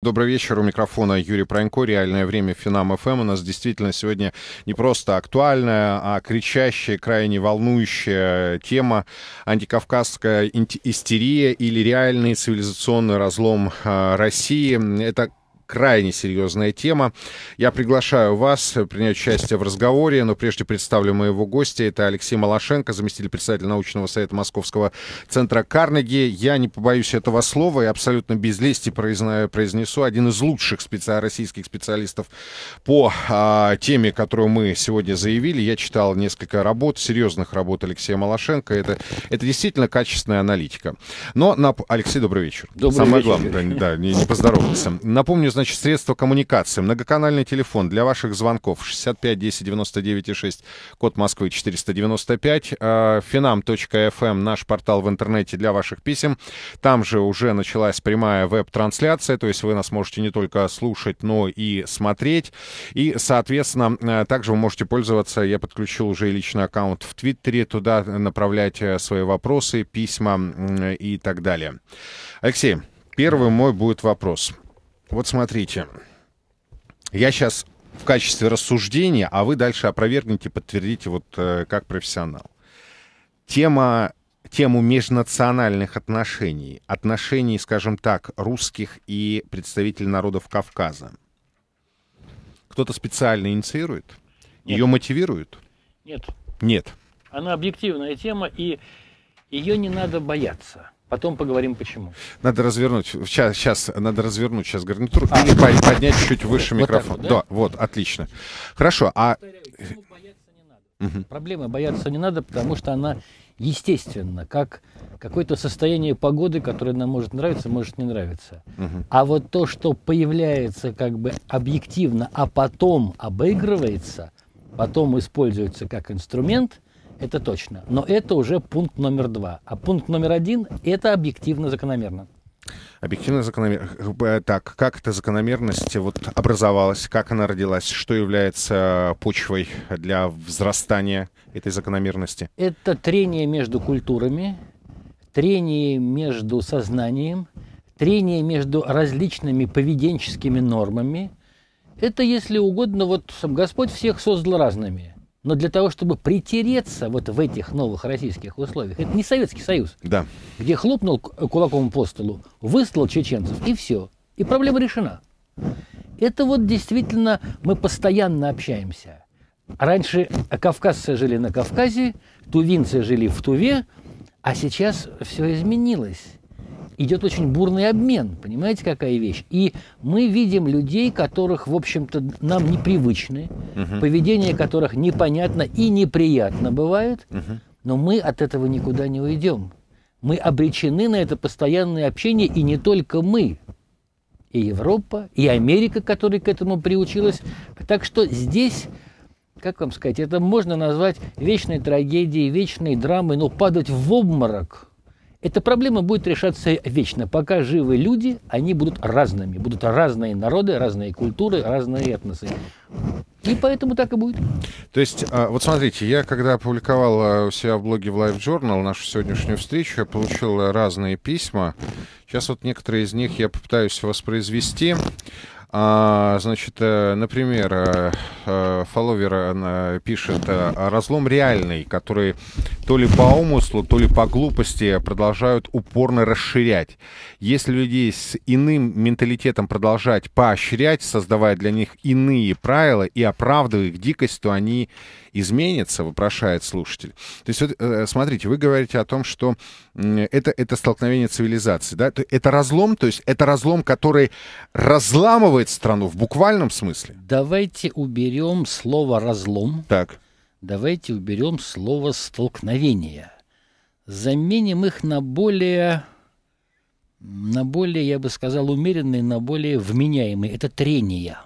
Добрый вечер. У микрофона Юрий Пронько. Реальное время Финам ФМ. У нас действительно сегодня не просто актуальная, а кричащая, крайне волнующая тема антикавказская истерия или реальный цивилизационный разлом а, России. Это крайне серьезная тема. Я приглашаю вас принять участие в разговоре, но прежде представлю моего гостя. Это Алексей Малашенко, заместитель председателя научного совета Московского центра Карнеги. Я не побоюсь этого слова и абсолютно без лести произнесу один из лучших специ... российских специалистов по а, теме, которую мы сегодня заявили. Я читал несколько работ, серьезных работ Алексея Малашенко. Это, это действительно качественная аналитика. Но, нап... Алексей, добрый вечер. Добрый Самое вечер. главное, да, не, не поздоровался. Напомню, значит, средства коммуникации. Многоканальный телефон для ваших звонков 65 10 99 6, код Москвы 495. Finam.fm, э, эм, наш портал в интернете для ваших писем. Там же уже началась прямая веб-трансляция, то есть вы нас можете не только слушать, но и смотреть. И, соответственно, э, также вы можете пользоваться, я подключил уже личный аккаунт в Твиттере, туда направлять э, свои вопросы, письма и так далее. Алексей, первый мой будет вопрос. Вот смотрите. Я сейчас в качестве рассуждения, а вы дальше опровергните, подтвердите вот э, как профессионал. Тема, тему межнациональных отношений, отношений, скажем так, русских и представителей народов Кавказа. Кто-то специально инициирует? Нет. Ее мотивирует? Нет. Нет. Она объективная тема, и ее не надо бояться. Потом поговорим, почему. Надо развернуть. Сейчас, сейчас надо развернуть сейчас гарнитуру а, или да. поднять чуть выше вот микрофон. Вот, да? да, вот, отлично. Хорошо. А Угу. Проблемы бояться не надо, потому что она естественна, как какое-то состояние погоды, которое нам может нравиться, может не нравиться. Угу. А вот то, что появляется как бы объективно, а потом обыгрывается, потом используется как инструмент – это точно. Но это уже пункт номер два. А пункт номер один – это объективно закономерно. Объективно закономерно. Э, так, как эта закономерность вот образовалась, как она родилась, что является почвой для взрастания этой закономерности? Это трение между культурами, трение между сознанием, трение между различными поведенческими нормами. Это, если угодно, вот Господь всех создал разными – но для того, чтобы притереться вот в этих новых российских условиях, это не Советский Союз, да. где хлопнул кулаком по столу, выслал чеченцев и все. И проблема решена. Это вот действительно мы постоянно общаемся. Раньше кавказцы жили на Кавказе, тувинцы жили в Туве, а сейчас все изменилось идет очень бурный обмен, понимаете, какая вещь. И мы видим людей, которых, в общем-то, нам непривычны, угу. поведение которых непонятно и неприятно бывает, угу. но мы от этого никуда не уйдем. Мы обречены на это постоянное общение, и не только мы и Европа, и Америка, которая к этому приучилась. Так что здесь, как вам сказать, это можно назвать вечной трагедией, вечной драмой, но падать в обморок эта проблема будет решаться вечно. Пока живы люди, они будут разными. Будут разные народы, разные культуры, разные этносы. И поэтому так и будет. То есть, а, вот смотрите, я когда опубликовал а, у себя в блоге в Life Journal нашу сегодняшнюю встречу, я получил а, разные письма. Сейчас вот некоторые из них я попытаюсь воспроизвести. А, значит, э, например, э, э, фолловер пишет «А «Разлом реальный, который то ли по умыслу, то ли по глупости продолжают упорно расширять. Если людей с иным менталитетом продолжать поощрять, создавая для них иные правила и оправдывая их дикость, то они изменится, вопрошает слушатель. То есть, вот, э, смотрите, вы говорите о том, что это, это столкновение цивилизаций, да? Это разлом, то есть это разлом, который разламывает страну в буквальном смысле? Давайте уберем слово «разлом». Так. Давайте уберем слово «столкновение». Заменим их на более на более, я бы сказал, умеренные, на более вменяемые. Это трения.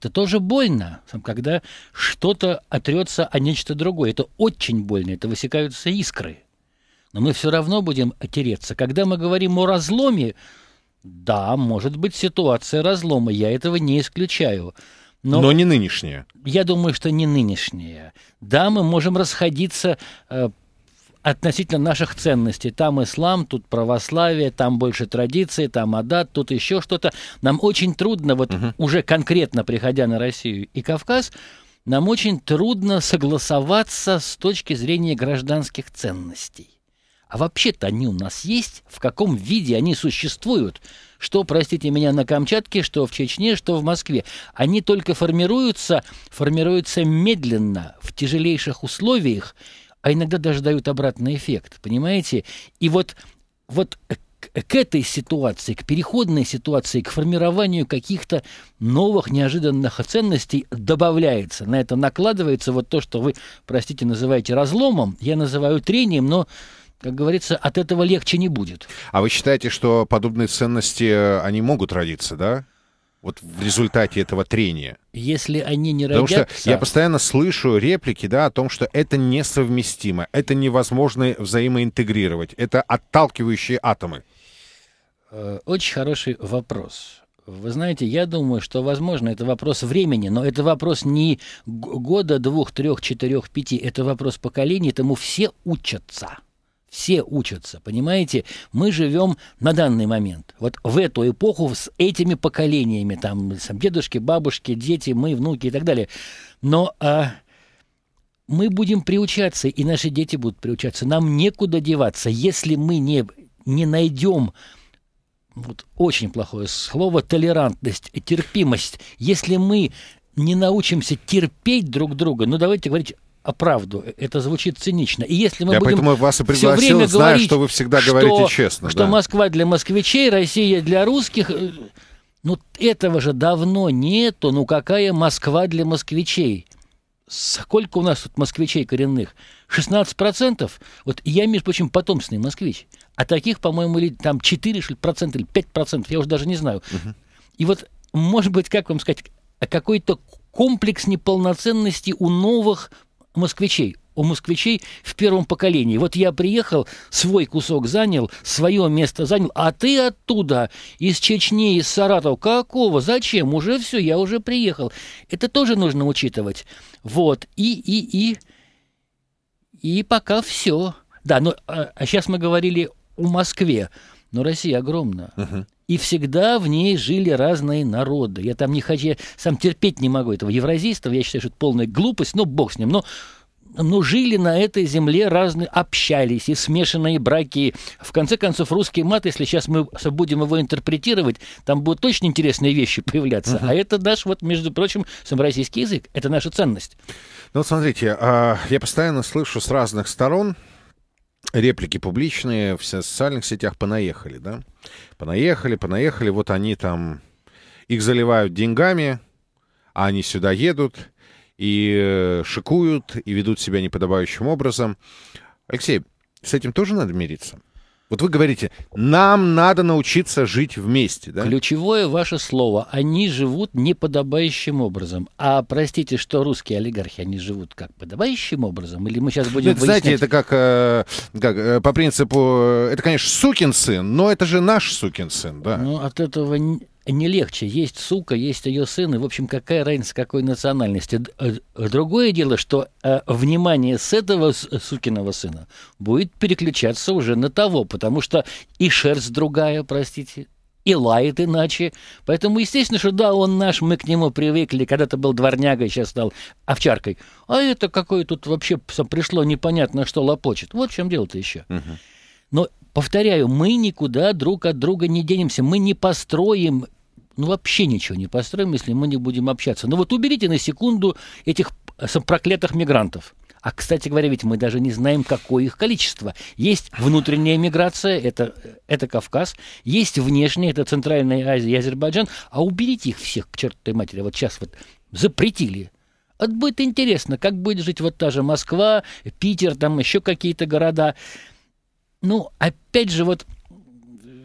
Это тоже больно, когда что-то отрется о нечто другое. Это очень больно, это высекаются искры. Но мы все равно будем отереться. Когда мы говорим о разломе, да, может быть ситуация разлома, я этого не исключаю. Но, но не нынешняя. Я думаю, что не нынешняя. Да, мы можем расходиться э, относительно наших ценностей. Там ислам, тут православие, там больше традиции, там адат, тут еще что-то. Нам очень трудно, вот угу. уже конкретно приходя на Россию и Кавказ, нам очень трудно согласоваться с точки зрения гражданских ценностей. А вообще-то они у нас есть, в каком виде они существуют. Что, простите меня, на Камчатке, что в Чечне, что в Москве. Они только формируются, формируются медленно, в тяжелейших условиях – а иногда даже дают обратный эффект, понимаете? И вот, вот к этой ситуации, к переходной ситуации, к формированию каких-то новых неожиданных ценностей добавляется. На это накладывается вот то, что вы, простите, называете разломом, я называю трением, но как говорится, от этого легче не будет. А вы считаете, что подобные ценности, э, они могут родиться, да? вот в результате этого трения? Если они не Потому родятся... Потому что я постоянно слышу реплики, да, о том, что это несовместимо, это невозможно взаимоинтегрировать, это отталкивающие атомы. Э, очень хороший вопрос. Вы знаете, я думаю, что, возможно, это вопрос времени, но это вопрос не года, двух, трех, четырех, пяти, это вопрос поколений, этому все учатся. Все учатся, понимаете? Мы живем на данный момент, вот в эту эпоху с этими поколениями, там, там дедушки, бабушки, дети, мы, внуки и так далее. Но а, мы будем приучаться, и наши дети будут приучаться. Нам некуда деваться, если мы не, не найдем вот очень плохое слово толерантность, терпимость. Если мы не научимся терпеть друг друга, ну давайте говорить правду. Это звучит цинично. И если мы Я будем поэтому вас и пригласил, все время знаю, говорить, что вы всегда говорите что, честно. Что да. Москва для москвичей, Россия для русских. Э, ну, этого же давно нету. Ну, какая Москва для москвичей? Сколько у нас тут москвичей коренных? 16%? Вот я, между прочим, потомственный москвич. А таких, по-моему, или там 4, процента, или 5%, я уже даже не знаю. Угу. И вот, может быть, как вам сказать, а какой-то комплекс неполноценности у новых москвичей, у москвичей в первом поколении. Вот я приехал, свой кусок занял, свое место занял, а ты оттуда, из Чечни, из Саратова. Какого? Зачем? Уже все, я уже приехал. Это тоже нужно учитывать. Вот. И, и, и. И пока все. Да, но ну, а, а сейчас мы говорили о Москве. Но Россия огромна. Uh-huh и всегда в ней жили разные народы. Я там не хочу, я сам терпеть не могу этого евразийства, я считаю, что это полная глупость, но бог с ним. Но но жили на этой земле разные, общались, и смешанные браки. В конце концов, русский мат, если сейчас мы будем его интерпретировать, там будут точно интересные вещи появляться. Uh-huh. А это наш, вот, между прочим, сам российский язык, это наша ценность. Ну, вот смотрите, а, я постоянно слышу с разных сторон реплики публичные в социальных сетях понаехали, да? Понаехали, понаехали, вот они там, их заливают деньгами, а они сюда едут и э, шикуют, и ведут себя неподобающим образом. Алексей, с этим тоже надо мириться? Вот вы говорите, нам надо научиться жить вместе, да? Ключевое ваше слово. Они живут неподобающим образом. А простите, что русские олигархи, они живут как подобающим образом? Или мы сейчас будем это, выяснять... Знаете, это как, э, как э, по принципу, э, это, конечно, сукин сын, но это же наш сукин сын, да? Ну, от этого не легче. Есть сука, есть ее сын, и, в общем, какая разница, какой национальности. Э, другое дело, что э, внимание с этого э, сукиного сына будет переключаться уже на того, потому что и шерсть другая, простите, и лает иначе. Поэтому, естественно, что да, он наш, мы к нему привыкли, когда-то был дворнягой, сейчас стал овчаркой. А это какое тут вообще пришло непонятно, что лопочет. Вот в чем дело-то еще. Угу. Но Повторяю, мы никуда друг от друга не денемся, мы не построим ну, вообще ничего не построим, если мы не будем общаться. Ну, вот уберите на секунду этих проклятых мигрантов. А, кстати говоря, ведь мы даже не знаем, какое их количество. Есть внутренняя миграция, это, это Кавказ, есть внешняя, это Центральная Азия и Азербайджан, а уберите их всех к чертовой матери. Вот сейчас вот запретили. Вот будет интересно, как будет жить вот та же Москва, Питер, там еще какие-то города ну, опять же, вот э,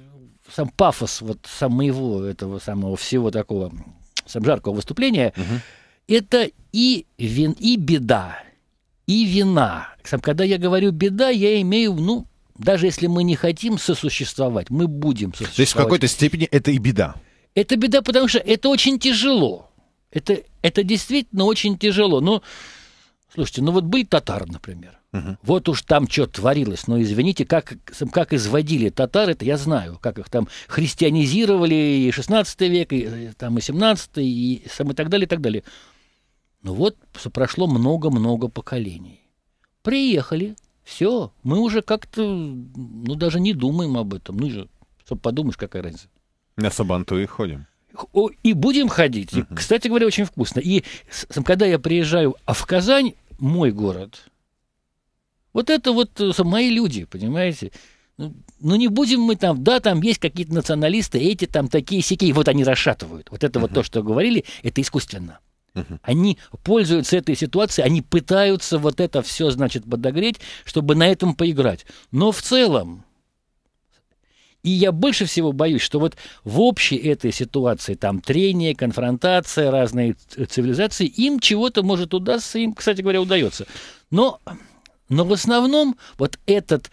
сам пафос вот самого этого самого всего такого сам жаркого выступления, угу. это и вин, и беда, и вина. Сам, когда я говорю беда, я имею, ну, даже если мы не хотим сосуществовать, мы будем сосуществовать. То есть в какой-то степени это и беда. Это беда, потому что это очень тяжело. Это, это действительно очень тяжело. Ну, слушайте, ну вот быть татар, например. Угу. Вот уж там что творилось. Но извините, как, как изводили татар, это я знаю, как их там христианизировали и 16 век, и, э, там, и 17, и, и, и так далее, и так далее. Ну вот прошло много-много поколений. Приехали, все, мы уже как-то, ну даже не думаем об этом. Ну же, что подумаешь, какая разница. На Сабанту и ходим. И будем ходить. Uh-huh. И, кстати говоря, очень вкусно. И когда я приезжаю а в Казань, мой город, вот это вот э, мои люди, понимаете? Ну, ну, не будем мы там, да, там есть какие-то националисты, эти там такие сики, вот они расшатывают. Вот это uh-huh. вот то, что говорили, это искусственно. Uh-huh. Они пользуются этой ситуацией, они пытаются вот это все, значит, подогреть, чтобы на этом поиграть. Но в целом, и я больше всего боюсь, что вот в общей этой ситуации, там трение, конфронтация, разные цивилизации, им чего-то может удастся, им, кстати говоря, удается. Но но в основном вот этот,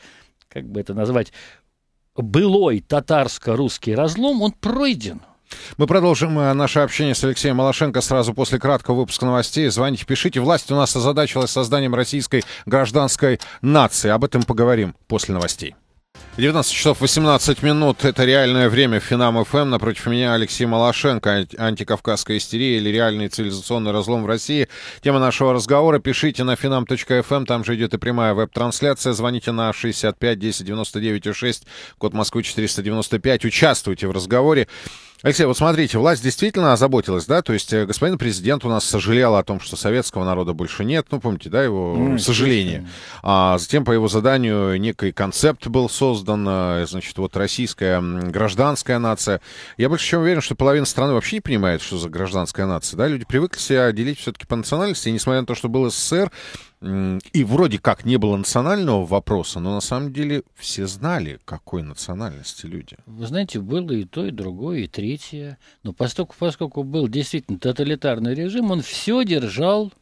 как бы это назвать, былой татарско-русский разлом, он пройден. Мы продолжим э, наше общение с Алексеем Малашенко сразу после краткого выпуска новостей. Звоните, пишите. Власть у нас озадачилась созданием российской гражданской нации. Об этом поговорим после новостей. 19 часов 18 минут. Это реальное время Финам ФМ. Эм. Напротив меня Алексей Малашенко. Антикавказская истерия или реальный цивилизационный разлом в России. Тема нашего разговора. Пишите на finam.fm. Эм. Там же идет и прямая веб-трансляция. Звоните на 65 10 99 6. Код Москвы 495. Участвуйте в разговоре. Алексей, вот смотрите, власть действительно озаботилась, да? То есть э, господин президент у нас сожалел о том, что советского народа больше нет. Ну, помните, да, его ну, сожаление. А затем по его заданию некий концепт был создан, э, значит, вот российская гражданская нация. Я больше чем уверен, что половина страны вообще не понимает, что за гражданская нация, да? Люди привыкли себя делить все-таки по национальности, и несмотря на то, что был СССР, и вроде как не было национального вопроса, но на самом деле все знали, какой национальности люди. Вы знаете, было и то, и другое, и третье. Но поскольку, поскольку был действительно тоталитарный режим, он все держал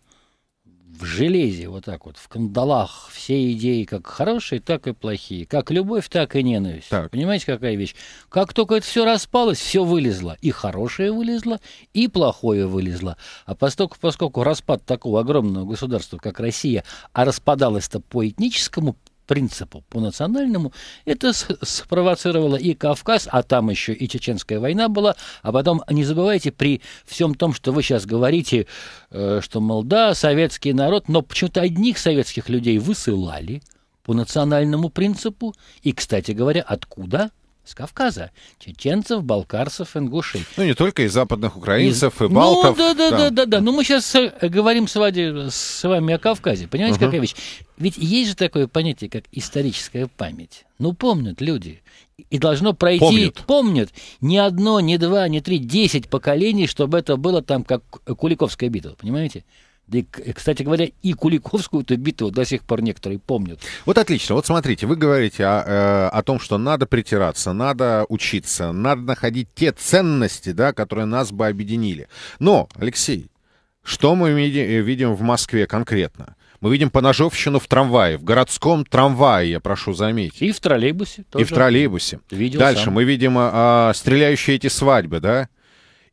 в железе, вот так вот, в кандалах все идеи как хорошие, так и плохие, как любовь, так и ненависть. Так. Понимаете, какая вещь? Как только это все распалось, все вылезло. И хорошее вылезло, и плохое вылезло. А поскольку, поскольку распад такого огромного государства, как Россия, а распадалось-то по этническому принципу по национальному, это спровоцировало и Кавказ, а там еще и Чеченская война была. А потом, не забывайте, при всем том, что вы сейчас говорите, э, что, мол, да, советский народ, но почему-то одних советских людей высылали по национальному принципу. И, кстати говоря, откуда? с Кавказа. Чеченцев, балкарцев, ингушей. Ну, не только, и западных украинцев, из... и балтов. Ну, да-да-да-да. Ну, мы сейчас э, говорим с, Вади, с вами о Кавказе. Понимаете, угу. какая вещь? Ведь есть же такое понятие, как историческая память. Ну, помнят люди. И должно пройти... Помнят. Помнят. Ни одно, ни два, ни три, десять поколений, чтобы это было там, как Куликовская битва. Понимаете? И, кстати говоря, и Куликовскую эту битву до сих пор некоторые помнят. Вот отлично. Вот смотрите, вы говорите о, э, о том, что надо притираться, надо учиться, надо находить те ценности, да, которые нас бы объединили. Но, Алексей, что мы видим в Москве конкретно? Мы видим поножовщину в трамвае, в городском трамвае, я прошу заметить. И в троллейбусе тоже. И в троллейбусе. Видел Дальше сам. мы видим а, стреляющие эти свадьбы, да?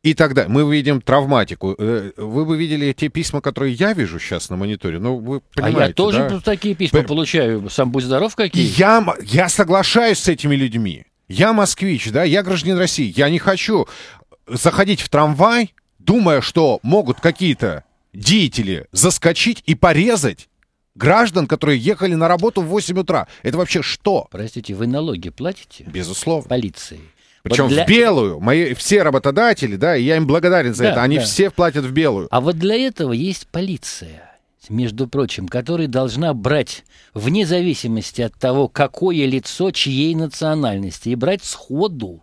И тогда мы видим травматику. Э, вы бы видели те письма, которые я вижу сейчас на мониторе. Ну, вы понимаете, а я тоже да? такие письма П... получаю. Сам будь здоров какие. Я, я соглашаюсь с этими людьми. Я москвич, да, я гражданин России. Я не хочу заходить в трамвай, думая, что могут какие-то деятели заскочить и порезать граждан, которые ехали на работу в 8 утра. Это вообще что? Простите, вы налоги платите? Безусловно. Полиции. Причем вот для... в белую. Мои все работодатели, да, и я им благодарен за да, это. Они да. все платят в белую. А вот для этого есть полиция между прочим, которая должна брать вне зависимости от того, какое лицо чьей национальности, и брать сходу,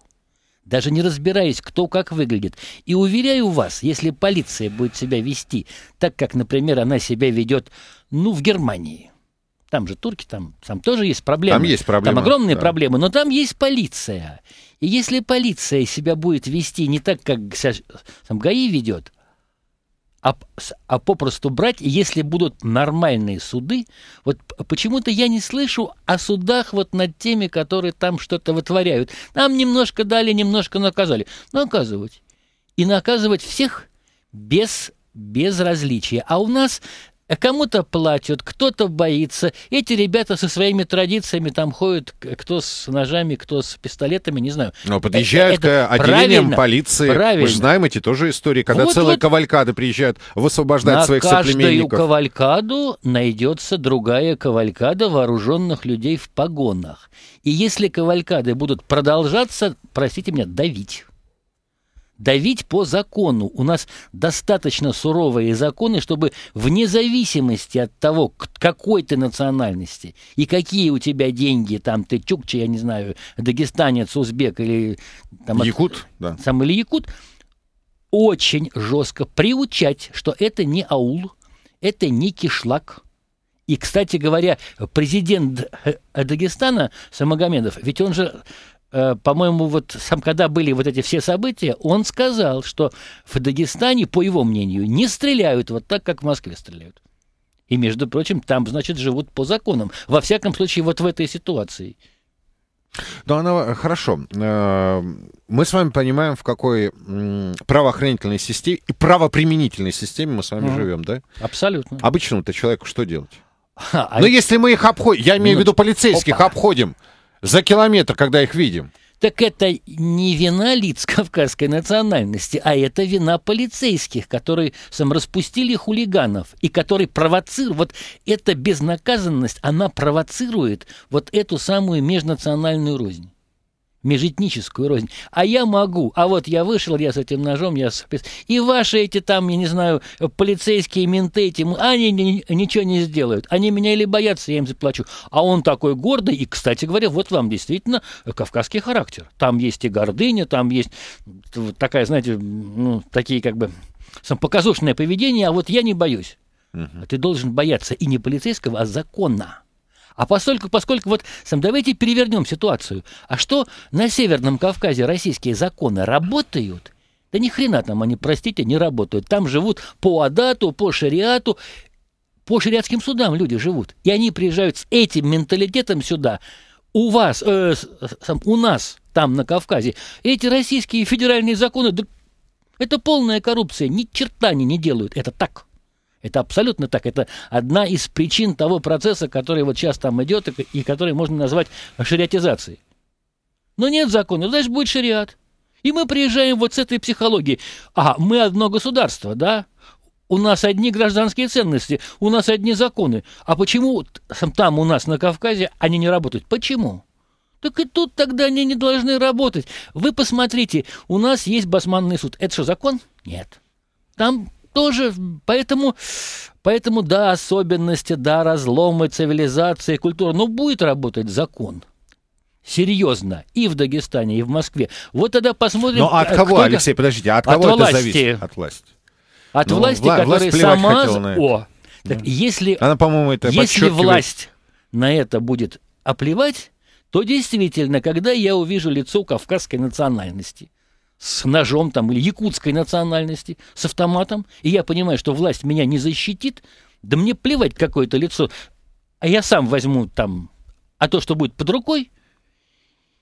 даже не разбираясь, кто как выглядит. И уверяю вас, если полиция будет себя вести так, как, например, она себя ведет, ну, в Германии – там же турки, там, там тоже есть проблемы. Там есть проблемы. Там огромные да. проблемы, но там есть полиция. И если полиция себя будет вести не так, как там, ГАИ ведет, а, а попросту брать, если будут нормальные суды. Вот почему-то я не слышу о судах вот над теми, которые там что-то вытворяют. Нам немножко дали, немножко наказали. Наказывать. И наказывать всех без без различия. А у нас а кому-то плачут, кто-то боится. Эти ребята со своими традициями там ходят, кто с ножами, кто с пистолетами, не знаю. Но э, подъезжают это, к отделениям полиции. Правильно. Мы же знаем эти тоже истории, когда вот, целые вот кавалькады приезжают высвобождать на своих соплеменников. На каждую кавалькаду найдется другая кавалькада вооруженных людей в погонах. И если кавалькады будут продолжаться, простите меня, давить давить по закону. У нас достаточно суровые законы, чтобы вне зависимости от того, какой ты национальности и какие у тебя деньги, там ты чукча, я не знаю, дагестанец, узбек или... Там, якут, от, да. Сам или якут, очень жестко приучать, что это не аул, это не кишлак. И, кстати говоря, президент э, Дагестана Самогомедов, ведь он же Э, по-моему, вот сам, когда были вот эти все события, он сказал, что в Дагестане, по его мнению, не стреляют вот так, как в Москве стреляют. И, между прочим, там, значит, живут по законам. Во всяком случае, вот в этой ситуации. Ну, она э, хорошо. Э, мы с вами понимаем, в какой правоохранительной системе и правоприменительной системе мы с вами mm. живем, да? Абсолютно. Обычному-то человеку что делать? А, Но ну, а... если мы их обходим, я имею в виду полицейских, Опа. обходим, за километр, когда их видим. Так это не вина лиц кавказской национальности, а это вина полицейских, которые сам распустили хулиганов и которые провоцируют. Вот эта безнаказанность, она провоцирует вот эту самую межнациональную рознь межэтническую рознь. А я могу. А вот я вышел, я с этим ножом, я И ваши эти там, я не знаю, полицейские, менты эти, они ничего не сделают. Они меня или боятся, я им заплачу. А он такой гордый. И, кстати говоря, вот вам действительно кавказский характер. Там есть и гордыня, там есть такая, знаете, ну, такие как бы показушное поведение, а вот я не боюсь. Угу. Ты должен бояться и не полицейского, а закона. А поскольку, поскольку вот, сам, давайте перевернем ситуацию. А что на Северном Кавказе российские законы работают? Да ни хрена там они, простите, не работают. Там живут по адату, по шариату, по шариатским судам люди живут. И они приезжают с этим менталитетом сюда. У вас, э, сам, у нас там на Кавказе эти российские федеральные законы, да это полная коррупция, ни черта они не делают. Это так. Это абсолютно так. Это одна из причин того процесса, который вот сейчас там идет и, который можно назвать шариатизацией. Но нет закона, значит, будет шариат. И мы приезжаем вот с этой психологией. А, мы одно государство, да? У нас одни гражданские ценности, у нас одни законы. А почему там у нас на Кавказе они не работают? Почему? Так и тут тогда они не должны работать. Вы посмотрите, у нас есть басманный суд. Это что, закон? Нет. Там тоже, поэтому, поэтому да, особенности, да, разломы цивилизации, культуры но будет работать закон. Серьезно, и в Дагестане, и в Москве. Вот тогда посмотрим. Но от кого, Алексей, подождите, от, от кого власти. это зависит? От власти. От ну, власти, вла- которая власть сама... О, так, да. если, Она, по-моему, это Если власть на это будет оплевать, то действительно, когда я увижу лицо кавказской национальности, с ножом там или якутской национальности, с автоматом, и я понимаю, что власть меня не защитит, да мне плевать какое-то лицо, а я сам возьму там, а то, что будет под рукой,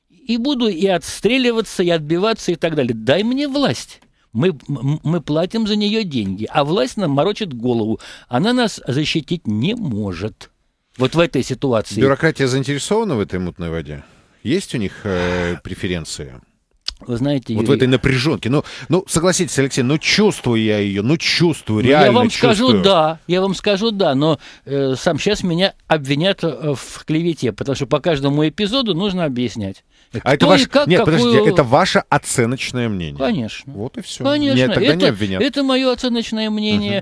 и буду и отстреливаться, и отбиваться, и так далее. Дай мне власть. Мы, мы платим за нее деньги, а власть нам морочит голову. Она нас защитить не может. Вот в этой ситуации. Бюрократия заинтересована в этой мутной воде? Есть у них э, преференции? Вы знаете, вот Юрий... в этой напряженке. Ну, ну, согласитесь, Алексей, ну чувствую я ее, ну чувствую, ну, реально. Я вам чувствую. скажу да, я вам скажу да, но э, сам сейчас меня обвинят э, в клевете, потому что по каждому эпизоду нужно объяснять. А кто а это ваш... как, Нет, какую... подождите, это ваше оценочное мнение. Конечно. Вот и все. Конечно. Меня тогда это, не обвинят. Это мое оценочное мнение.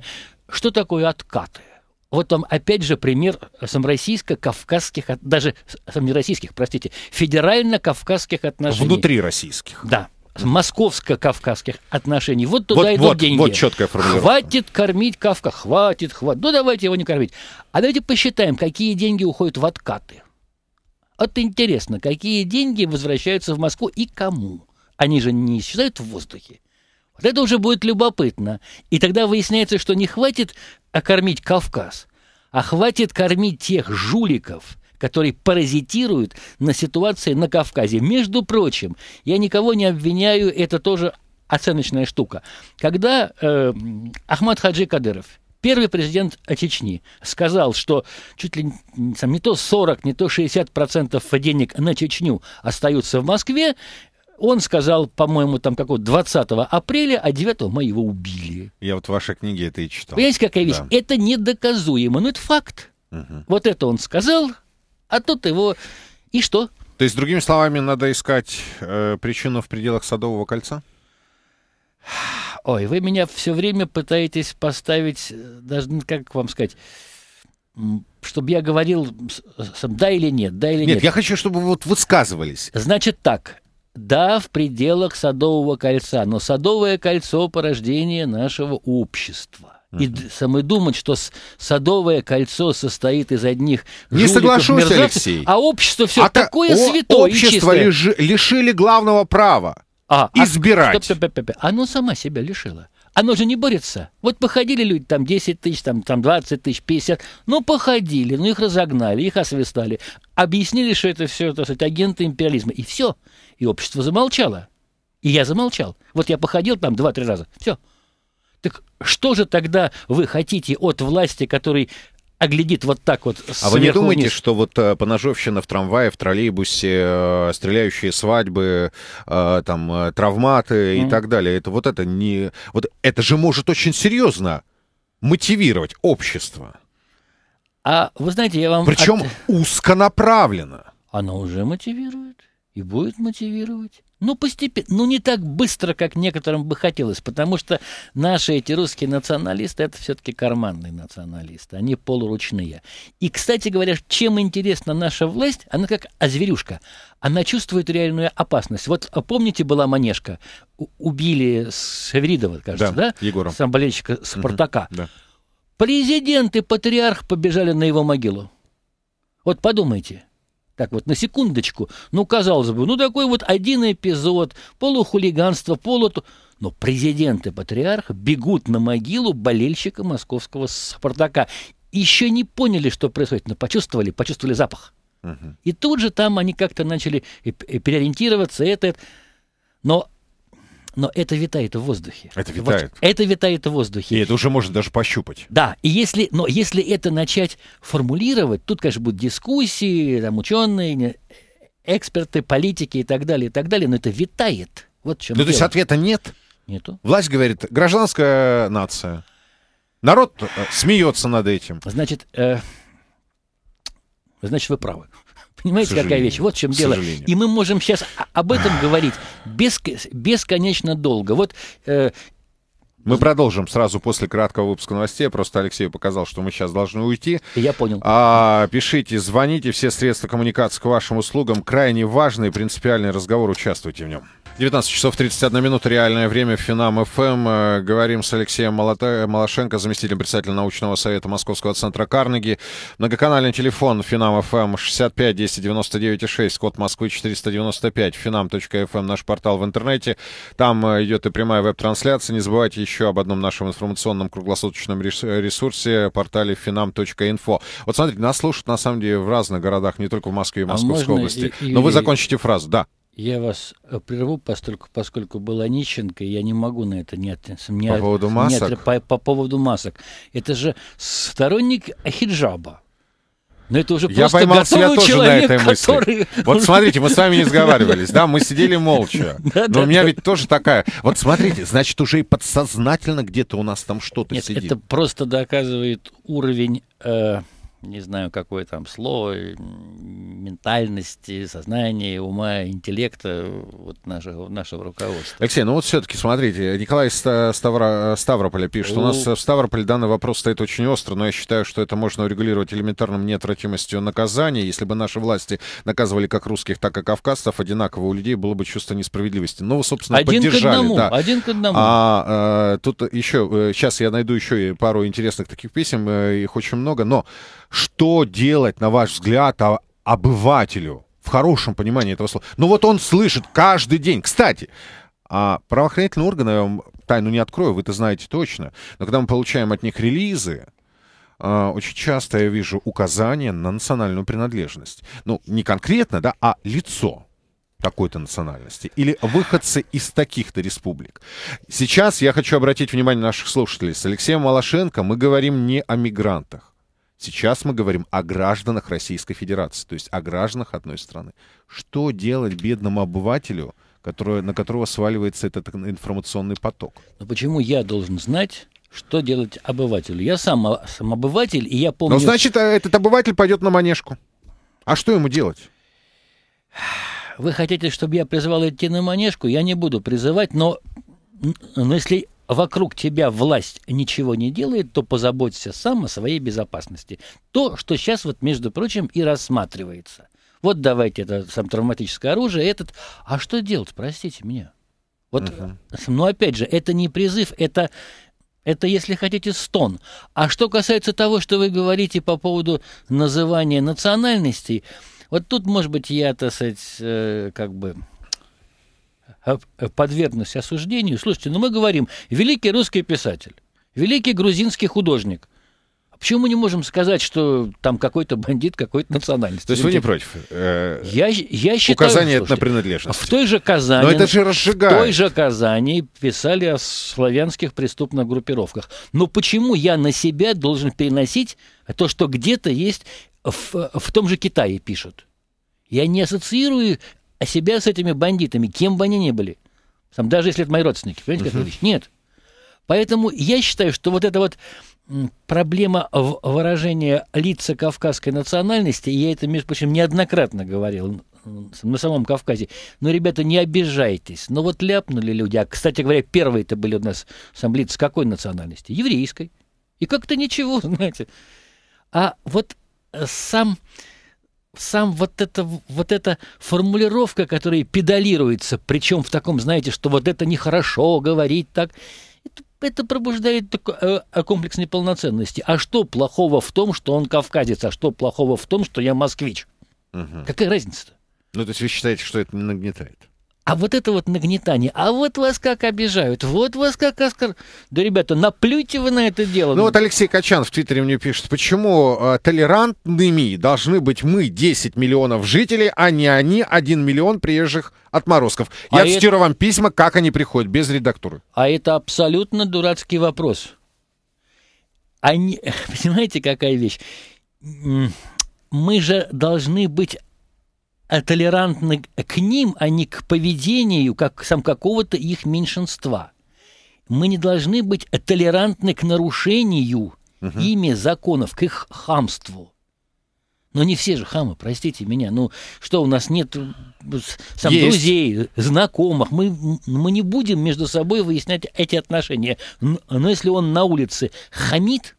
Угу. Что такое откаты? Вот вам опять же пример э, самороссийско-кавказских, даже самороссийских, простите, федерально-кавказских отношений. Внутри российских. Да московско-кавказских отношений. Вот туда вот, идут вот, деньги. Вот четкая формулировка. Хватит кормить Кавка, хватит, хватит. Ну давайте его не кормить. А давайте посчитаем, какие деньги уходят в откаты. Вот интересно, какие деньги возвращаются в Москву и кому? Они же не исчезают в воздухе. Вот это уже будет любопытно. И тогда выясняется, что не хватит окормить а, Кавказ, а хватит кормить тех жуликов, которые паразитируют на ситуации на Кавказе. Между прочим, я никого не обвиняю, это тоже оценочная штука. Когда э, Ахмад Хаджи Кадыров, первый президент Чечни, сказал, что чуть ли не, не то 40, не то 60% денег на Чечню остаются в Москве, он сказал, по-моему, там какого 20 апреля, а 9 мая его убили. Я вот в вашей книге это и читал. Понимаете, какая вещь? Да. Это недоказуемо, но это факт. Угу. Вот это он сказал, а тут его... И что? То есть, другими словами, надо искать э, причину в пределах Садового кольца? Ой, вы меня все время пытаетесь поставить, э, даже ну, как вам сказать, чтобы я говорил э, да или нет, да или нет. Нет, я хочу, чтобы вы вот высказывались. Значит так, да, в пределах Садового кольца, но Садовое кольцо – порождение нашего общества. И самый думать, что садовое кольцо состоит из одних не соглашусь, мерзавцев, Алексей. А общество все а такое о- святое общество и лишили главного права а, а избирать. А, стоп, стоп, стоп, стоп. Оно сама себя лишило оно же не борется. Вот походили люди, там 10 тысяч, там, там 20 тысяч, 50, ну походили, ну их разогнали, их освистали, объяснили, что это все, это агенты империализма, и все. И общество замолчало. И я замолчал. Вот я походил там 2-3 раза, все. Так что же тогда вы хотите от власти, который а глядит вот так вот А вы не думаете, вниз? что вот э, поножовщина в трамвае, в троллейбусе, э, стреляющие свадьбы, э, там, травматы mm. и так далее, это вот это не... Вот это же может очень серьезно мотивировать общество. А вы знаете, я вам... Причем от... узконаправленно. Оно уже мотивирует и будет мотивировать. Ну, постепенно, ну не так быстро, как некоторым бы хотелось, потому что наши эти русские националисты, это все-таки карманные националисты, они полуручные. И, кстати говоря, чем интересна наша власть, она как озверюшка, она чувствует реальную опасность. Вот а помните, была манежка, убили Шевридова, кажется, да? да? Егора. Сам болельщика Спартака. Угу, да. Президент и патриарх побежали на его могилу. Вот подумайте – так вот, на секундочку, ну, казалось бы, ну, такой вот один эпизод, полухулиганство, полу... Но президент и патриарх бегут на могилу болельщика московского «Спартака». Еще не поняли, что происходит, но почувствовали, почувствовали запах. Угу. И тут же там они как-то начали переориентироваться, это, это. Но но это витает в воздухе. Это витает. Вот, это витает в воздухе. И это уже можно даже пощупать. Да, и если, но если это начать формулировать, тут, конечно, будут дискуссии, там ученые, эксперты, политики и так далее, и так далее, но это витает. Вот в чем ну, дело. то есть ответа нет? Нету. Власть говорит, гражданская нация. Народ э, смеется над этим. Значит, э, значит, вы правы. Понимаете, какая вещь? Вот в чем дело. И мы можем сейчас об этом говорить бесконечно долго. Вот э, мы продолжим сразу после краткого выпуска новостей. Просто Алексей показал, что мы сейчас должны уйти. Я понял. А, пишите, звоните, все средства коммуникации к вашим услугам. Крайне важный принципиальный разговор, участвуйте в нем. 19 часов 31 минут реальное время, Финам ФМ. Эм. Э, говорим с Алексеем Молота... Малашенко, заместителем председателя научного совета Московского центра Карнеги. Многоканальный телефон Финам ФМ 65 299 6, код Москвы 495, Финам.фм эм, наш портал в интернете. Там э, идет и прямая веб-трансляция. Не забывайте еще об одном нашем информационном круглосуточном ресурсе, портале Финам.инфо Вот смотрите, нас слушают на самом деле в разных городах, не только в Москве и а Московской а области. и... Но вы закончите фразу, да. Я вас э, прерву, поскольку, поскольку была Нищенко, я не могу на это не отнесться. По поводу масок? Нет, по, по поводу масок. Это же сторонник хиджаба. Но это уже я поймался я тоже человек, на этой мысли. Который... Вот смотрите, мы с вами не сговаривались, да, мы сидели молча. Но у меня ведь тоже такая... Вот смотрите, значит, уже и подсознательно где-то у нас там что-то сидит. это просто доказывает уровень э, не знаю, какое там слово, э, ментальности, сознания, ума, интеллекта э, вот нашего, нашего руководства. Алексей, ну вот все-таки смотрите, Николай Ставро, э, Ставрополя пишет, у... у нас в Ставрополе данный вопрос стоит очень остро, но я считаю, что это можно урегулировать элементарным неотвратимостью наказания. Если бы наши власти наказывали как русских, так и кавказцев, одинаково у людей было бы чувство несправедливости. Ну, вы, собственно, один поддержали. К одному, да. Один к одному. А, а тут еще, сейчас я найду еще пару интересных таких писем, их очень много, но что делать, на ваш взгляд, обывателю? В хорошем понимании этого слова. Ну вот он слышит каждый день. Кстати, а правоохранительные органы, я вам тайну не открою, вы это знаете точно, но когда мы получаем от них релизы, а, очень часто я вижу указания на национальную принадлежность. Ну, не конкретно, да, а лицо такой-то национальности или выходцы из таких-то республик. Сейчас я хочу обратить внимание наших слушателей. С Алексеем Малашенко мы говорим не о мигрантах. Сейчас мы говорим о гражданах Российской Федерации, то есть о гражданах одной страны. Что делать бедному обывателю, который, на которого сваливается этот информационный поток? Но почему я должен знать, что делать обывателю? Я сам, сам обыватель, и я ну, помню... Ну, значит, а этот обыватель пойдет на манежку. А что ему делать? Вы хотите, чтобы я призвал идти на манежку? Я не буду призывать, но, но если вокруг тебя власть ничего не делает, то позаботься сам о своей безопасности. То, что сейчас вот, между прочим, и рассматривается. Вот давайте это сам травматическое оружие, этот. А что делать, простите меня? Вот, uh-huh. но ну, опять же, это не призыв, это это, если хотите, стон. А что касается того, что вы говорите по поводу называния национальностей, вот тут, может быть, я, так сказать, э, как бы Э, э, подвергнусь осуждению. Слушайте, ну мы говорим, великий русский писатель, великий грузинский художник. Почему мы не можем сказать, что там какой-то бандит, какой-то национальность? То есть вы не против? Э, я, я считаю... Указание слушайте, на принадлежность. В той же Казани... Но это же разжигает. В той же Казани писали о славянских преступных группировках. Но почему я на себя должен переносить то, что где-то есть в, в том же Китае пишут? Я не ассоциирую а себя с этими бандитами, кем бы они ни были. Там, даже если это мои родственники, понимаете, uh-huh. Катович? Нет. Поэтому я считаю, что вот эта вот проблема выражения лица кавказской национальности, и я это, между прочим, неоднократно говорил на самом Кавказе, но «Ну, ребята, не обижайтесь, но ну, вот ляпнули люди, а, кстати говоря, первые-то были у нас сам лица какой национальности? Еврейской. И как-то ничего, знаете. А вот э, сам сам вот эта вот эта формулировка, которая педалируется, причем в таком, знаете, что вот это нехорошо говорить так, это, это пробуждает такой, э, комплекс неполноценности. А что плохого в том, что он кавказец? А что плохого в том, что я москвич? Угу. Какая разница-то? Ну, то есть вы считаете, что это не нагнетает? А вот это вот нагнетание, а вот вас как обижают, вот вас как оскор... Да, ребята, наплюйте вы на это дело. Ну вот Алексей Качан в Твиттере мне пишет, почему э, толерантными должны быть мы, 10 миллионов жителей, а не они, 1 миллион приезжих отморозков. А Я а цитирую это... вам письма, как они приходят, без редактуры. А это абсолютно дурацкий вопрос. Они... Понимаете, какая вещь? Мы же должны быть Э, толерантны к ним, а не к поведению как, сам какого-то их меньшинства. Мы не должны быть толерантны к нарушению угу. ими законов, к их хамству. Но не все же хамы, простите меня. Ну что, у нас нет э, сам, Есть. друзей, знакомых. Мы, мы не будем между собой выяснять эти отношения. Но если он на улице хамит,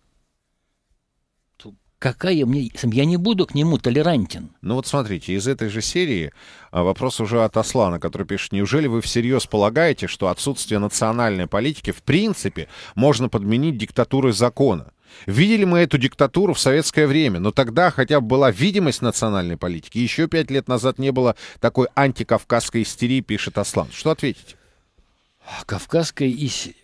какая мне... Я не буду к нему толерантен. Ну вот смотрите, из этой же серии а, вопрос уже от Аслана, который пишет, неужели вы всерьез полагаете, что отсутствие национальной политики в принципе можно подменить диктатурой закона? Видели мы эту диктатуру в советское время, но тогда хотя бы была видимость национальной политики. Еще пять лет назад не было такой антикавказской истерии, пишет Аслан. Что ответить? Кавказская истерия...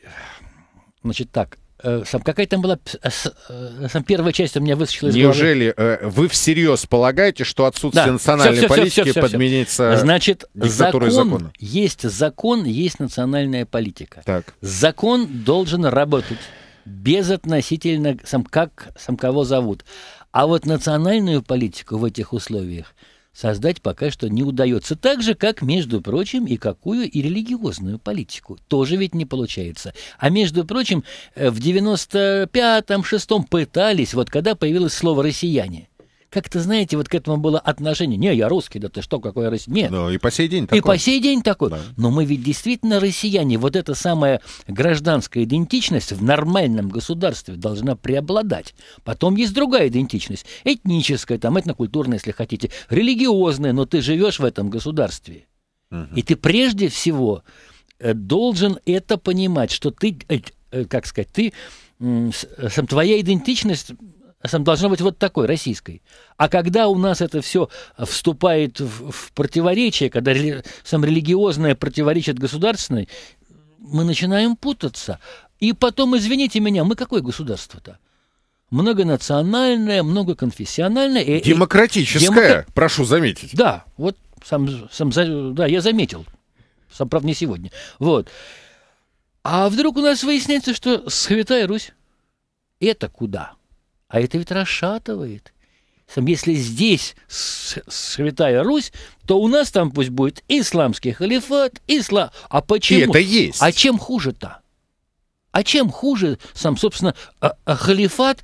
Значит так, Э, сам, какая там была э, э, сам, первая часть у меня выскочила из Неужели головы. вы всерьез полагаете, что отсутствие да, национальной все, все, политики все, все, подменится Значит, закон, закона? Есть закон, есть национальная политика. Так. Закон должен работать безотносительно сам, как, сам кого зовут. А вот национальную политику в этих условиях – создать пока что не удается. Так же, как, между прочим, и какую и религиозную политику. Тоже ведь не получается. А, между прочим, э, в 95-м, 6-м пытались, вот когда появилось слово «россияне», как-то, знаете, вот к этому было отношение. Не, я русский, да ты что, какой россиян? Нет. Ну, и по сей день такой. И по сей день такой. Да. Но мы ведь действительно россияне. Вот эта самая гражданская идентичность в нормальном государстве должна преобладать. Потом есть другая идентичность. Этническая, там, этнокультурная, если хотите. Религиозная, но ты живешь в этом государстве. Угу. И ты прежде всего э, должен это понимать, что ты, э, э, как сказать, ты, твоя идентичность должна быть вот такой, российской. А когда у нас это все вступает в, в противоречие, когда рели, сам религиозное противоречит государственной, мы начинаем путаться. И потом, извините меня, мы какое государство-то? Многонациональное, многоконфессиональное. И, э, э, Демократическое, демокра... прошу заметить. Да, вот сам, сам, да, я заметил. Сам, правда, не сегодня. Вот. А вдруг у нас выясняется, что Святая Русь – это куда? А это ведь расшатывает. Если здесь Святая Русь, то у нас там пусть будет исламский халифат, ислам. А почему? И это есть. А чем хуже-то? А чем хуже сам, собственно, а, а халифат